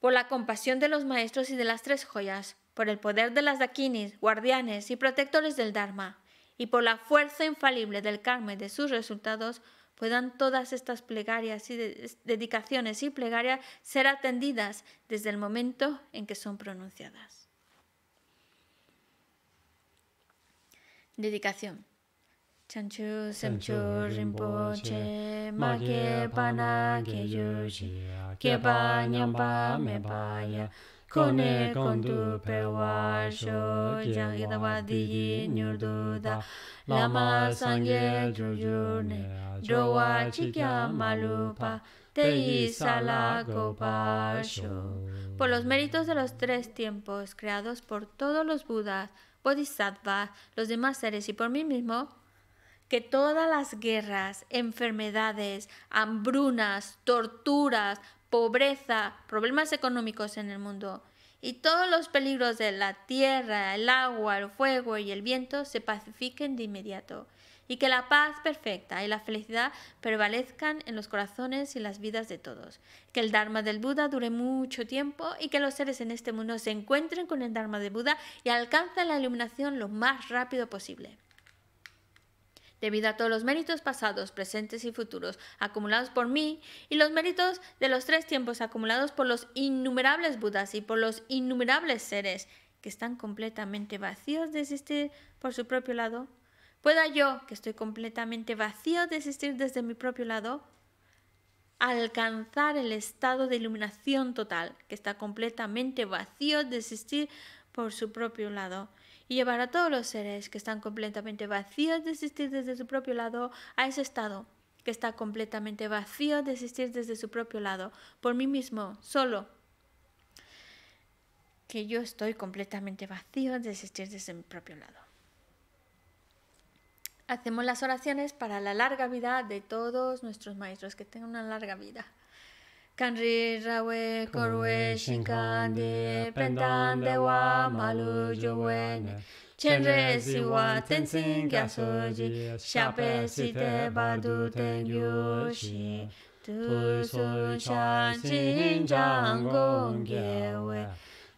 por la compasión de los maestros y de las tres joyas, por el poder de las dakinis, guardianes y protectores del Dharma, y por la fuerza infalible del karma y de sus resultados, puedan todas estas plegarias y dedicaciones y plegarias ser atendidas desde el momento en que son pronunciadas. Dedicación. Chanchu Semchu Rinpoche, Ma Ge na Ge Yushi, Ge Ba Nyamba Me Ba Ya, Kone Kondu e, Pe Wa Sho, Yang Ida Wa Di Yi Nyur Du Da, Lama Sangye Ju Ne, dro Wa Chikya Malupa, Te salago pa Sho. Por los méritos de los tres tiempos creados por todos los Budas, Bodhisattvas, los demás seres y por mí mismo, que todas las guerras, enfermedades, hambrunas, torturas, pobreza, problemas económicos en el mundo y todos los peligros de la tierra, el agua, el fuego y el viento se pacifiquen de inmediato y que la paz perfecta y la felicidad prevalezcan en los corazones y las vidas de todos. Que el Dharma del Buda dure mucho tiempo y que los seres en este mundo se encuentren con el Dharma del Buda y alcancen la iluminación lo más rápido posible debido a todos los méritos pasados, presentes y futuros acumulados por mí, y los méritos de los tres tiempos acumulados por los innumerables Budas y por los innumerables seres que están completamente vacíos de existir por su propio lado, pueda yo, que estoy completamente vacío de existir desde mi propio lado, alcanzar el estado de iluminación total, que está completamente vacío de existir por su propio lado y llevar a todos los seres que están completamente vacíos de existir desde su propio lado a ese estado, que está completamente vacío de existir desde su propio lado, por mí mismo, solo. Que yo estoy completamente vacío de existir desde mi propio lado. Hacemos las oraciones para la larga vida de todos nuestros maestros, que tengan una larga vida. kanri rawe korwe shinkande pendande wa malu jowene chenre siwa tenzin gyasoji shape site badu tengyoshi tusu chanchin jangong gyewe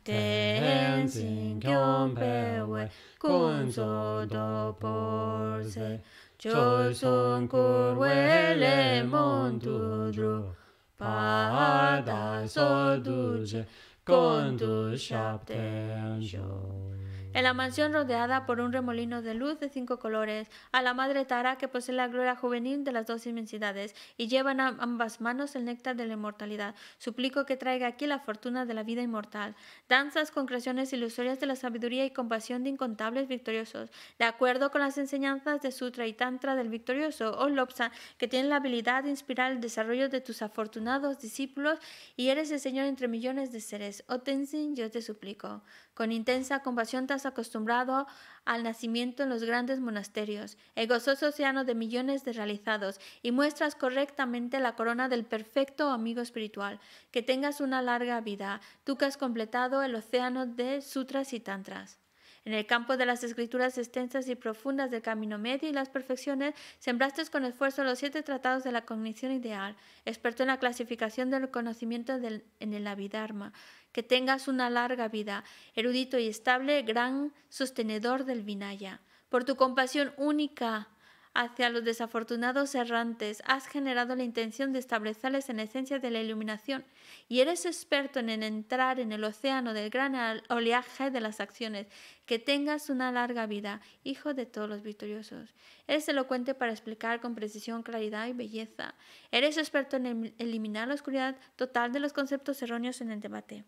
tenzin gyompewe kunzo do porze chosun kurwe le mondudru Padan s-o duce, contul șapte în jos. en la mansión rodeada por un remolino de luz de cinco colores, a la madre Tara que posee la gloria juvenil de las dos inmensidades y lleva en ambas manos el néctar de la inmortalidad. Suplico que traiga aquí la fortuna de la vida inmortal. Danzas, con creaciones ilusorias de la sabiduría y compasión de incontables victoriosos, de acuerdo con las enseñanzas de Sutra y Tantra del victorioso o Lopsa, que tiene la habilidad de inspirar el desarrollo de tus afortunados discípulos y eres el Señor entre millones de seres. O oh, Tenzin, yo te suplico. Con intensa compasión te acostumbrado al nacimiento en los grandes monasterios, el gozoso océano de millones de realizados, y muestras correctamente la corona del perfecto amigo espiritual. Que tengas una larga vida, tú que has completado el océano de sutras y tantras. En el campo de las escrituras extensas y profundas del camino medio y las perfecciones, sembraste con esfuerzo los siete tratados de la cognición ideal, experto en la clasificación del conocimiento en el abhidharma que tengas una larga vida, erudito y estable, gran sostenedor del vinaya. Por tu compasión única hacia los desafortunados errantes, has generado la intención de establecerles en esencia de la iluminación y eres experto en entrar en el océano del gran oleaje de las acciones. Que tengas una larga vida, hijo de todos los victoriosos. Eres elocuente para explicar con precisión, claridad y belleza. Eres experto en eliminar la oscuridad total de los conceptos erróneos en el debate.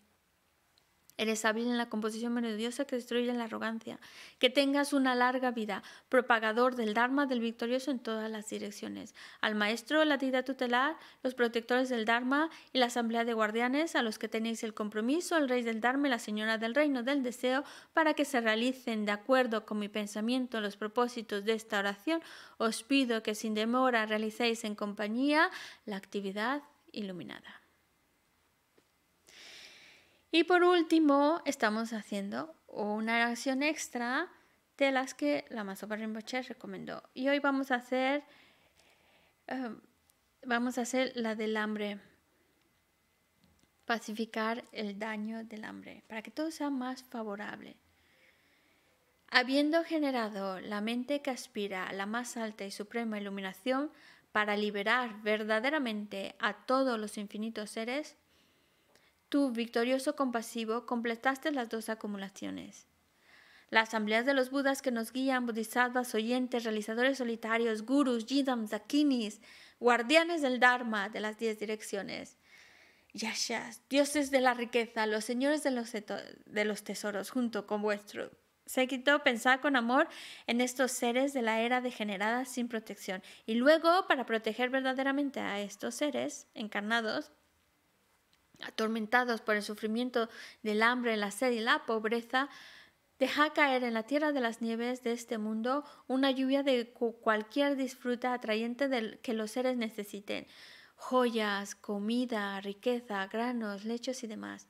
Eres hábil en la composición melodiosa que destruye la arrogancia. Que tengas una larga vida, propagador del Dharma del victorioso en todas las direcciones. Al maestro, la Deidad tutelar, los protectores del Dharma y la asamblea de guardianes a los que tenéis el compromiso, el rey del Dharma y la señora del reino del deseo, para que se realicen de acuerdo con mi pensamiento los propósitos de esta oración, os pido que sin demora realicéis en compañía la actividad iluminada. Y por último, estamos haciendo una acción extra de las que la Masopa Rinpoche recomendó. Y hoy vamos a hacer, em, vamos a hacer la del hambre, pacificar el daño del hambre, para que todo sea más favorable. Habiendo generado la mente que aspira a la más alta y suprema iluminación para liberar verdaderamente a todos los infinitos seres, Tú, victorioso compasivo, completaste las dos acumulaciones. Las asambleas de los Budas que nos guían, bodhisattvas, oyentes, realizadores solitarios, gurus, jidams, dakinis, guardianes del Dharma de las diez direcciones. Yashas, dioses de la riqueza, los señores de los, de los tesoros, junto con vuestro séquito, pensar con amor en estos seres de la era degenerada sin protección. Y luego, para proteger verdaderamente a estos seres encarnados, atormentados por el sufrimiento del hambre, la sed y la pobreza, deja caer en la tierra de las nieves de este mundo una lluvia de cualquier disfruta atrayente del que los seres necesiten, joyas, comida, riqueza, granos, lechos y demás.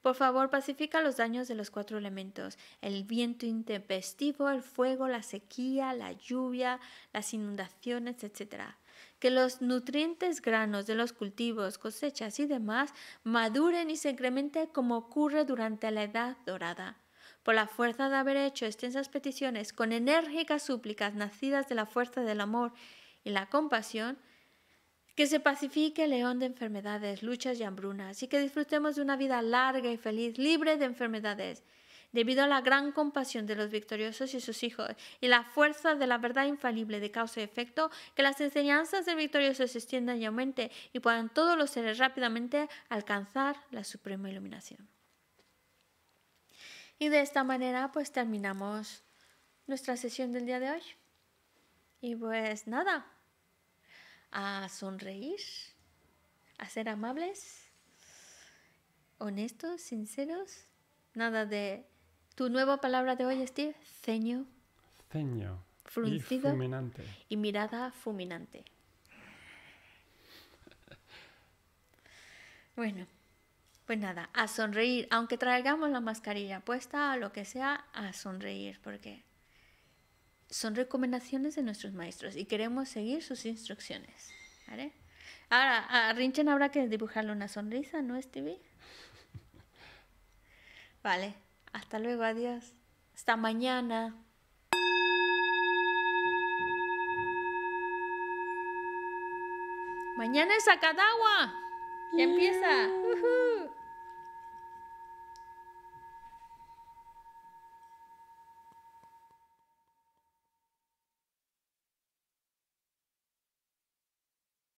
Por favor, pacifica los daños de los cuatro elementos, el viento intempestivo, el fuego, la sequía, la lluvia, las inundaciones, etc que los nutrientes granos de los cultivos, cosechas y demás maduren y se incrementen como ocurre durante la Edad Dorada. Por la fuerza de haber hecho extensas peticiones con enérgicas súplicas nacidas de la fuerza del amor y la compasión, que se pacifique el león de enfermedades, luchas y hambrunas, y que disfrutemos de una vida larga y feliz, libre de enfermedades, debido a la gran compasión de los victoriosos y sus hijos y la fuerza de la verdad infalible de causa y efecto, que las enseñanzas de victoriosos se extiendan y aumente y puedan todos los seres rápidamente alcanzar la suprema iluminación. Y de esta manera pues terminamos nuestra sesión del día de hoy. Y pues nada, a sonreír, a ser amables, honestos, sinceros, nada de tu nueva palabra de hoy, Steve, ceño. Ceño. Fruncido. Y mirada fulminante. *laughs* Bueno, pues nada, a sonreír, aunque traigamos la mascarilla puesta o lo que sea, a sonreír, porque son recomendaciones de nuestros maestros y queremos seguir sus instrucciones. Ahora, a Rinchen habrá que dibujarle una sonrisa, ¿no, Stevie? *laughs* Vale, hasta luego, adiós. Hasta mañana. Mañana es Acadagua. Ya empieza.